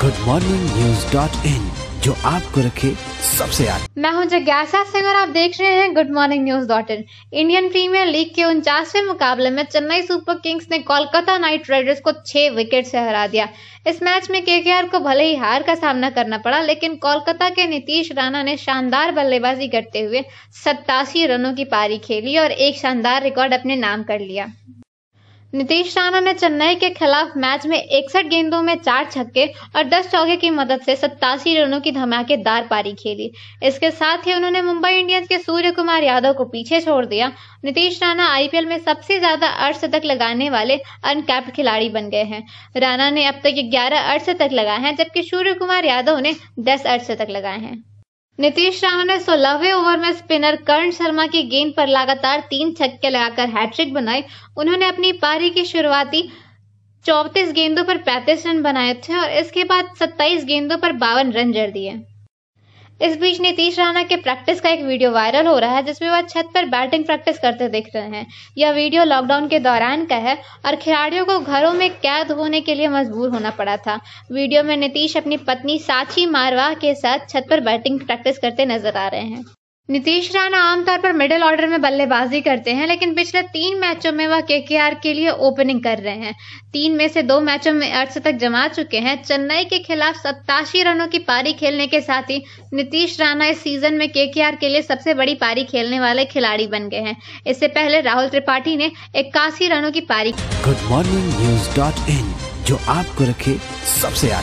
good morning news dot in जो आपको रखे सबसे आगे मैं हूं जिज्ञासा सिंह और आप देख रहे हैं good morning news dot in Indian premier league के उनचासवें मुकाबले में चेन्नई सुपर किंग्स ने कोलकाता नाइट राइडर्स को छह विकेट से हरा दिया इस मैच में केकेआर को भले ही हार का सामना करना पड़ा लेकिन कोलकाता के नीतीश राणा ने शानदार बल्लेबाजी करते हुए सत्तासी रनों की पारी खेली और एक शानदार रिकॉर्ड अपने नाम कर लिया नीतीश राणा ने चेन्नई के खिलाफ मैच में इकसठ गेंदों में चार छक्के और दस चौके की मदद से सत्तासी रनों की धमाकेदार पारी खेली इसके साथ ही उन्होंने मुंबई इंडियंस के सूर्य कुमार यादव को पीछे छोड़ दिया नीतीश राणा आईपीएल में सबसे ज्यादा अर्धशतक लगाने वाले अनकैप्ड खिलाड़ी बन गए हैं राणा ने अब तक ग्यारह अर्धशतक लगाए हैं जबकि सूर्य कुमार यादव ने दस अर्धशतक लगाए हैं नीतीश राणा ने सोलहवें ओवर में स्पिनर कर्ण शर्मा की गेंद पर लगातार तीन छक्के लगाकर हैट्रिक बनाई उन्होंने अपनी पारी की शुरुआती चौतीस गेंदों पर पैंतीस रन बनाए थे और इसके बाद सत्ताईस गेंदों पर बावन रन जड़ दिए इस बीच नीतीश राणा के प्रैक्टिस का एक वीडियो वायरल हो रहा है जिसमें वह छत पर बैटिंग प्रैक्टिस करते दिख रहे हैं यह वीडियो लॉकडाउन के दौरान का है और खिलाड़ियों को घरों में कैद होने के लिए मजबूर होना पड़ा था वीडियो में नीतीश अपनी पत्नी साची मारवा के साथ छत पर बैटिंग प्रैक्टिस करते नजर आ रहे हैं नीतीश राणा आमतौर पर मिडिल ऑर्डर में बल्लेबाजी करते हैं लेकिन पिछले तीन मैचों में वह केकेआर के लिए ओपनिंग कर रहे हैं तीन में से दो मैचों में अर्थ तक जमा चुके हैं चेन्नई के खिलाफ सत्तासी रनों की पारी खेलने के साथ ही नीतीश राणा इस सीजन में केकेआर के लिए सबसे बड़ी पारी खेलने वाले खिलाड़ी बन गए हैं इससे पहले राहुल त्रिपाठी ने इक्यासी रनों की पारी good morning news dot in जो आपको रखे सबसे आगे